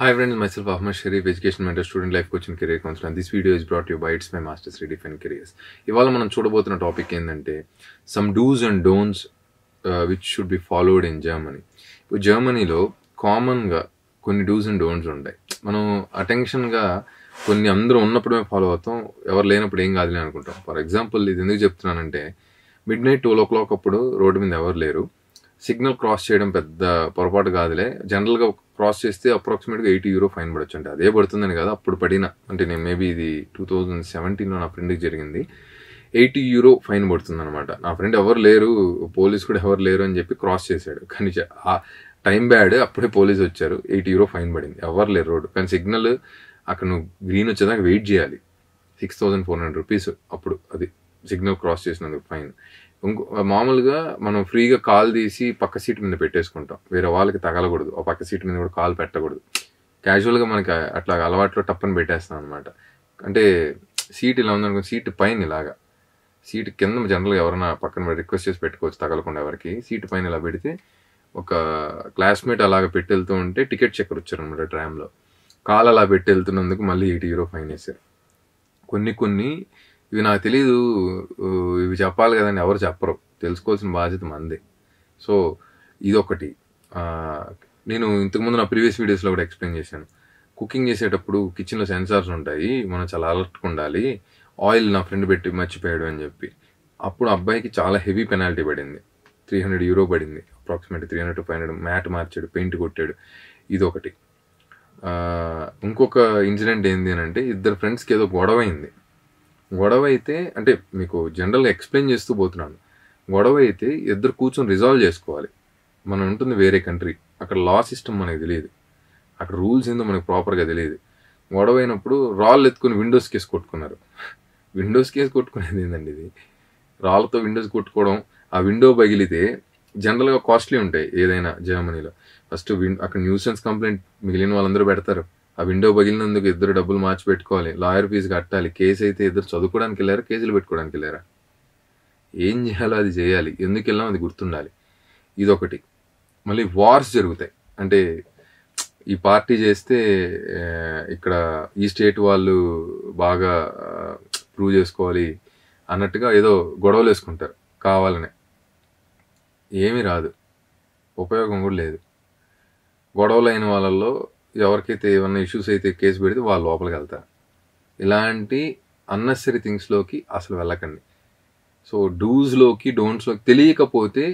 Hi friends, myself Ahmad Sharif, education mentor, student life coach and career counselor and this video is brought to you by It's My Masters Redefine Careers. ఇవాళ మనం చూడబోతున్న topic ఏంటంటే some dos and don'ts which should be followed in Germany ఇప్పుడు జర్మనీలో కామన్గా కొన్ని dos and డోన్స్ ఉంటాయి మనం అటెన్షన్గా కొన్ని అందరూ ఉన్నప్పుడే ఫాలో అవుతాం ఎవరు లేనప్పుడు ఏం కాదులే అనుకుంటాం ఫర్ ఎగ్జాంపుల్ ఇది ఎందుకు చెప్తున్నానంటే midnight twelve o'clock అప్పుడు రోడ్డు మీద ఎవరు లేరు సిగ్నల్ క్రాస్ చేయడం పెద్ద పొరపాటు కాదులే జనరల్గా క్రాస్ చేస్తే అప్రాక్సిమేట్గా ఎయిటీ యూరో ఫైన్ పడొచ్చు అంటే అదే పడుతుందని కదా అప్పుడు పడిన అంటే నేను మేబీ ఇది టూ థౌజండ్ సెవెంటీన్లో నా ఫ్రెండ్కి జరిగింది ఎయిటీ యూరో ఫైన్ పడుతుంది అనమాట నా ఫ్రెండ్ ఎవరు లేరు పోలీస్ కూడా ఎవరు లేరు అని చెప్పి క్రాస్ చేశాడు కానీ ఆ టైం బ్యాడ్ అప్పుడే పోలీస్ వచ్చారు ఎయిటీ యూరో ఫైన్ పడింది ఎవరు లేరు రోడ్డు కానీ సిగ్నల్ అక్కడ నువ్వు గ్రీన్ వచ్చేదాకా వెయిట్ చేయాలి six thousand four hundred rupees అప్పుడు అది సిగ్నల్ క్రాస్ చేసినందుకు ఫైన్ ఇంకో మామూలుగా మనం ఫ్రీగా కాల్ తీసి పక్క సీట్ మీద పెట్టేసుకుంటాం వేరే వాళ్ళకి తగలకూడదు ఆ పక్క సీట్ మీద కూడా కాల్ పెట్టకూడదు క్యాజువల్గా మనకి అట్లా అలవాట్లో టప్పని పెట్టేస్తాం అనమాట అంటే సీట్ ఇలా ఉందనుకో సీట్ పైన ఇలాగా సీట్ కింద జనరల్గా ఎవరైనా పక్కన రిక్వెస్ట్ చేసి పెట్టుకోవచ్చు తగలకుండా ఎవరికి సీట్ పైన ఇలా పెడితే ఒక క్లాస్మేట్ అలాగ పెట్టెళ్తూ ఉంటే టికెట్ చెక్కర్ వచ్చారు అనమాట ట్రామ్లో కాలు అలా పెట్టెళ్తున్నందుకు మళ్ళీ ఎయిటీ యూరో ఫైన్ వేసారు కొన్ని కొన్ని ఇవి నాకు తెలీదు ఇవి చెప్పాలి కదని ఎవరు చెప్పరు తెలుసుకోవాల్సిన బాధ్యత మంది సో ఇదొకటి నేను ఇంతకుముందు నా ప్రీవియస్ వీడియోస్లో కూడా ఎక్స్ప్లెయిన్ చేశాను కుకింగ్ చేసేటప్పుడు కిచెన్లో సెన్సార్స్ ఉంటాయి మనం చాలా అలర్ట్గా ఉండాలి ఆయిల్ నా ఫ్రెండ్ పెట్టి మర్చిపోయాడు అని చెప్పి అప్పుడు అబ్బాయికి చాలా హెవీ పెనాల్టీ పడింది త్రీ హండ్రెడ్ యూరో పడింది approximate three hundred five hundred mat మార్చాడు పెయింట్ కొట్టాడు ఇదొకటి ఇంకొక ఇన్సిడెంట్ ఏంది అని అంటే ఇద్దరు ఫ్రెండ్స్కి ఏదో గొడవ అయింది గొడవ అయితే అంటే మీకు జనరల్గా ఎక్స్ప్లెయిన్ చేస్తూ పోతున్నాను గొడవ అయితే ఇద్దరు కూర్చొని రిజాల్వ్ చేసుకోవాలి మనం ఉంటుంది వేరే కంట్రీ అక్కడ లా సిస్టమ్ మనకి తెలియదు అక్కడ రూల్స్ ఏందో మనకి ప్రాపర్గా తెలియదు గొడవ అయినప్పుడు రాళ్ళు ఎత్తుకుని విండోస్ కేసు కొట్టుకున్నారు విండోస్ కేసు కొట్టుకునేది ఏంటండి ఇది రాళ్ళతో విండోస్ కొట్టుకోవడం ఆ విండో పగిలితే జనరల్గా కాస్ట్లీ ఉంటాయి ఏదైనా జర్మనీలో ఫస్ట్ అక్కడ న్యూసెన్స్ కంప్లైంట్ మిగిలిన వాళ్ళందరూ పెడతారు ఆ విండో పగిలినందుకు ఇద్దరు డబ్బులు మార్చి పెట్టుకోవాలి లాయర్ ఫీజు కట్టాలి కేసు అయితే ఇద్దరు చదువుకోవడానికి వెళ్ళారా కేసులు పెట్టుకోవడానికి వెళ్ళారా ఏం చేయాలో అది చేయాలి ఎందుకు వెళ్ళాం అది గుర్తుండాలి ఇదొకటి మళ్ళీ వార్స్ జరుగుతాయి అంటే ఈ పార్టీ చేస్తే ఇక్కడ ఈ స్టేట్ వాళ్ళు బాగా ప్రూవ్ చేసుకోవాలి అన్నట్టుగా ఏదో గొడవలు వేసుకుంటారు కావాలనే ఏమీ రాదు ఉపయోగం కూడా లేదు గొడవలైన వాళ్ళల్లో ఎవరికైతే ఏమైనా ఇష్యూస్ అయితే కేసు పెడితే వాళ్ళు లోపలికి వెళ్తారు ఇలాంటి అన్నెసరీ థింగ్స్లోకి అసలు వెళ్ళకండి సో డూస్లోకి డోంట్స్లోకి తెలియకపోతే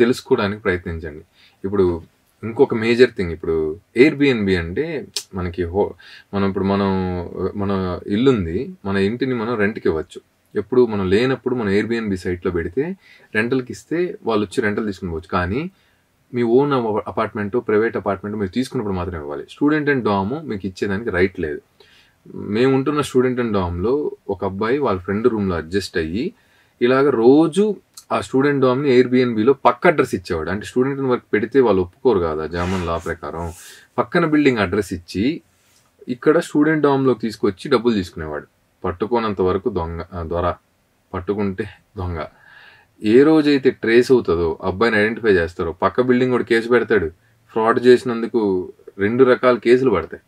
తెలుసుకోవడానికి ప్రయత్నించండి ఇప్పుడు ఇంకొక మేజర్ థింగ్ ఇప్పుడు ఎయిర్బిఎన్బి అంటే మనకి హో మనం ఇప్పుడు మనం మన ఇల్లుంది మన ఇంటిని మనం రెంట్కి ఇవ్వచ్చు ఎప్పుడు మనం లేనప్పుడు మనం ఎయిర్బిఎన్బి సైట్లో పెడితే రెంటల్కి ఇస్తే వాళ్ళు వచ్చి రెంటల్ తీసుకుని పోవచ్చు కానీ మీ ఓన్ అపార్ట్మెంట్ ప్రైవేట్ అపార్ట్మెంట్ మీరు తీసుకున్నప్పుడు మాత్రమే ఇవ్వాలి స్టూడెంట్ అండ్ డామ్ మీకు ఇచ్చేదానికి రైట్ లేదు మేము ఉంటున్న స్టూడెంట్ అండ్ డామ్లో ఒక అబ్బాయి వాళ్ళ ఫ్రెండ్ రూమ్లో అడ్జస్ట్ అయ్యి ఇలాగ రోజు ఆ స్టూడెంట్ డామ్ని ఎయిర్బిఎన్బిలో పక్క అడ్రస్ ఇచ్చేవాడు అంటే స్టూడెంట్ వర్క్ పెడితే వాళ్ళు ఒప్పుకోరు కదా జామన్ లా ప్రకారం పక్కన బిల్డింగ్ అడ్రస్ ఇచ్చి ఇక్కడ స్టూడెంట్ డామ్లోకి తీసుకొచ్చి డబ్బులు తీసుకునేవాడు పట్టుకోనంత వరకు దొంగ దొర పట్టుకుంటే దొంగ ఏ రోజైతే ట్రేస్ అవుతుందో అబ్బాయిని ఐడెంటిఫై చేస్తారో పక్క బిల్డింగ్ కూడా కేసు పెడతాడు ఫ్రాడ్ చేసినందుకు రెండు రకాల కేసులు పడతాయి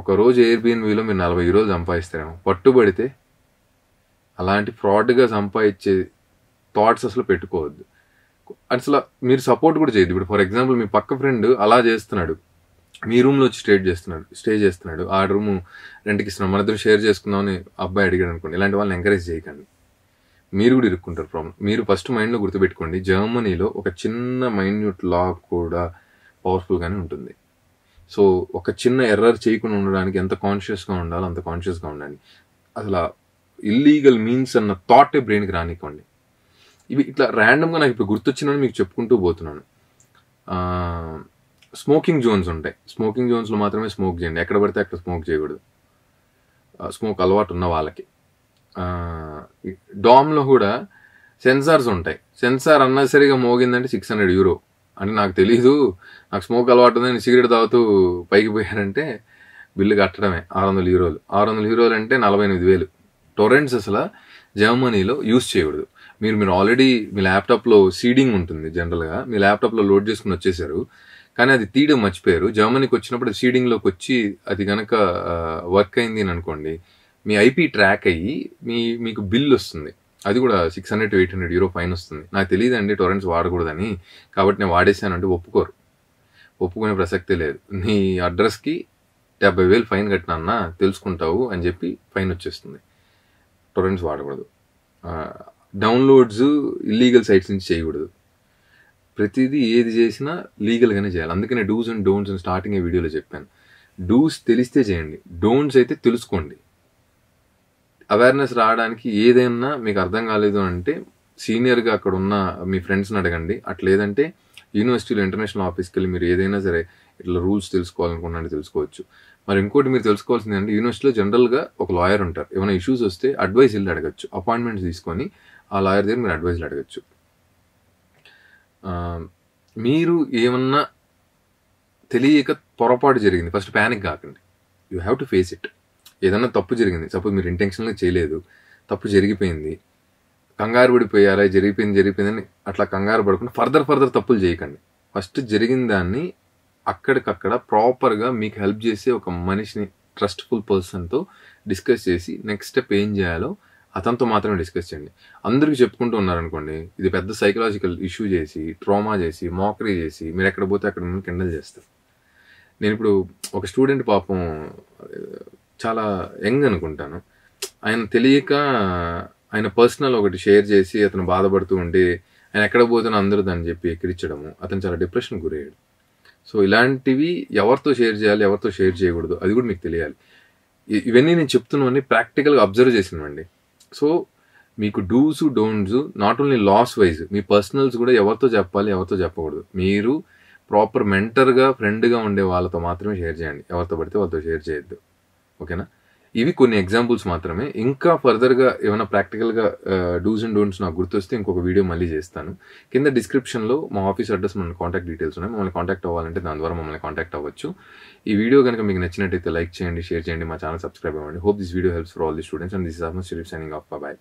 ఒక రోజు ఏర్బిఎన్ వీలో మీరు నలభై రోజులు సంపాదిస్తారేమో పట్టుబడితే అలాంటి ఫ్రాడ్గా సంపాదించే థాట్స్ అసలు పెట్టుకోవద్దు అసలు మీరు సపోర్ట్ కూడా చేయదు ఇప్పుడు ఫర్ ఎగ్జాంపుల్ మీ పక్క ఫ్రెండ్ అలా చేస్తున్నాడు మీ రూమ్లో వచ్చి స్టే చేస్తున్నాడు స్టే చేస్తున్నాడు ఆ రూమ్ రెంట్కి ఇస్తున్నాం మన షేర్ చేసుకుందామని అబ్బాయి అడిగాడు అనుకోండి ఇలాంటి వాళ్ళని ఎంకరేజ్ చేయకండి మీరు కూడా ఇరుక్కుంటారు ప్రాబ్లం మీరు ఫస్ట్ మైండ్లో గుర్తుపెట్టుకోండి జర్మనీలో ఒక చిన్న మైన్యూట్ లా కూడా పవర్ఫుల్గానే ఉంటుంది సో ఒక చిన్న ఎర్రర్ చేయకుండా ఉండడానికి ఎంత కాన్షియస్గా ఉండాలో అంత కాన్షియస్గా ఉండండి అసలు ఇల్లీగల్ మీన్స్ అన్న థాటే బ్రెయిన్కి రానివ్వండి ఇవి ఇట్లా ర్యాండమ్గా నాకు ఇప్పుడు గుర్తొచ్చినని మీకు చెప్పుకుంటూ పోతున్నాను స్మోకింగ్ జోన్స్ ఉంటాయి స్మోకింగ్ జోన్స్లో మాత్రమే స్మోక్ చేయండి ఎక్కడ పడితే అక్కడ స్మోక్ చేయకూడదు స్మోక్ అలవాటు ఉన్న వాళ్ళకి డామ్లో కూడా సెన్సార్స్ ఉంటాయి సెన్సార్ అన్నసరిగా మోగిందంటే సిక్స్ హండ్రెడ్ యూరో అని నాకు తెలీదు నాకు స్మోక్ అలవాటు ఉంది సిగరెట్ తాగుతూ పైకి పోయారంటే బిల్లు కట్టడమే ఆరు వందల యూరోలు ఆరు వందల యూరోలు అంటే నలభై ఎనిమిది వేలు టొరెంట్స్ అసలు జర్మనీలో యూస్ చేయకూడదు మీరు మీరు ఆల్రెడీ మీ ల్యాప్టాప్లో సీడింగ్ ఉంటుంది జనరల్గా మీ ల్యాప్టాప్లో లోడ్ చేసుకుని వచ్చేసారు కానీ అది తీయడం మర్చిపోయారు జర్మనీకి వచ్చినప్పుడు సీడింగ్లోకి వచ్చి అది కనుక వర్క్ అయింది అని అనుకోండి మీ ఐపీ ట్రాక్ అయ్యి మీ మీకు బిల్ వస్తుంది అది కూడా six hundred to eight hundred euro fine వస్తుంది నాకు తెలియదు అండి టొరెంట్స్ వాడకూడదని కాబట్టి నేను అంటే ఒప్పుకోరు ఒప్పుకునే ప్రసక్తే లేదు నీ అడ్రస్కి డెబ్బై వేలు ఫైన్ కట్టినా తెలుసుకుంటావు అని చెప్పి ఫైన్ వచ్చేస్తుంది టొరెంట్స్ వాడకూడదు డౌన్లోడ్స్ ఇల్లీగల్ సైట్స్ నుంచి చేయకూడదు ప్రతిదీ ఏది చేసినా లీగల్గానే చేయాలి అందుకనే డూస్ అండ్ డోంట్స్ అని స్టార్టింగ్ వీడియోలో చెప్పాను డూస్ తెలిస్తే చేయండి డోంట్స్ అయితే తెలుసుకోండి అవేర్నెస్ రావడానికి ఏదైనా మీకు అర్థం కాలేదు అంటే సీనియర్గా అక్కడ ఉన్న మీ ఫ్రెండ్స్ని అడగండి అట్లేదంటే యూనివర్సిటీలో ఇంటర్నేషనల్ ఆఫీస్కి వెళ్ళి మీరు ఏదైనా సరే ఇట్లా రూల్స్ తెలుసుకోవాలనుకున్నాను తెలుసుకోవచ్చు మరి ఇంకోటి మీరు తెలుసుకోవాల్సింది అంటే యూనివర్సిటీలో జనరల్గా ఒక లాయర్ ఉంటారు ఏమైనా ఇష్యూస్ వస్తే అడ్వైస్ వెళ్ళి అడగచ్చు అపాయింట్మెంట్స్ తీసుకొని ఆ లాయర్ దగ్గర మీరు అడ్వైస్ అడగచ్చు మీరు ఏమన్నా తెలియక పొరపాటు జరిగింది ఫస్ట్ ప్యానిక్ కాకండి you have to face it ఏదైనా తప్పు జరిగింది సపోజ్ మీరు ఇంటెన్షన్గా చేయలేదు తప్పు జరిగిపోయింది కంగారు పడిపోయారా జరిగిపోయింది జరిగిపోయిందని అట్లా కంగారు పడకుండా ఫర్దర్ ఫర్దర్ తప్పులు చేయకండి ఫస్ట్ జరిగిన దాన్ని అక్కడికక్కడ ప్రాపర్గా మీకు హెల్ప్ చేసే ఒక మనిషిని ట్రస్ట్ఫుల్ పర్సన్తో డిస్కస్ చేసి నెక్స్ట్ స్టెప్ ఏం చేయాలో అతనితో మాత్రమే డిస్కస్ చేయండి అందరికీ చెప్పుకుంటూ ఉన్నారనుకోండి ఇది పెద్ద సైకలాజికల్ ఇష్యూ చేసి ట్రామా చేసి మోకరీ చేసి మీరు ఎక్కడ పోతే అక్కడ మిమ్మల్ని కిండల్ చేస్తారు నేను ఇప్పుడు ఒక స్టూడెంట్ పాపం చాలా యంగ్ అనుకుంటాను ఆయన తెలియక ఆయన పర్సనల్ ఒకటి షేర్ చేసి అతను బాధపడుతూ ఉండి ఆయన ఎక్కడ పోతున్నా అందరూ దాన్ని చెప్పి ఎక్కిరించడము అతను చాలా డిప్రెషన్ గురయ్యాడు సో ఇలాంటివి ఎవరితో షేర్ చేయాలి ఎవరితో షేర్ చేయకూడదు అది కూడా మీకు తెలియాలి ఇవన్నీ నేను చెప్తున్నామని ప్రాక్టికల్గా అబ్జర్వ్ చేసినవండి సో మీకు dos don'ts not only laws wise మీ పర్సనల్స్ కూడా ఎవరితో చెప్పాలి ఎవరితో చెప్పకూడదు మీరు ప్రాపర్ మెంటర్గా ఫ్రెండ్గా ఉండే వాళ్ళతో మాత్రమే షేర్ చేయండి ఎవరితో పడితే వాళ్ళతో షేర్ చేయొద్దు ఓకేనా ఇవి కొన్ని ఎగ్జాంపుల్స్ మాత్రమే ఇంకా ఫర్దర్గా ఏమైనా ప్రాక్టికల్గా డూస్ అండ్ డోంట్స్ నాకు గుర్తొస్తే ఇంకొక వీడియో మళ్ళీ చేస్తాను కింద డిస్క్రిప్షన్లో మా ఆఫీస్ అడ్రస్ మన కాంటాక్ట్ డీటెయిల్స్ ఉన్నాయి మమ్మల్ని కాంటాక్ట్ అవ్వాలంటే దాని ద్వారా మమ్మల్ని కాంటాక్ట్ అవ్వచ్చు ఈ వీడియో కనుక మీకు నచ్చినట్టయితే లైక్ చేయండి షేర్ చేయండి మా ఛానల్ సబ్స్క్రైబ్ అవ్వండి hope this video helps for all the students and this of my signing off bye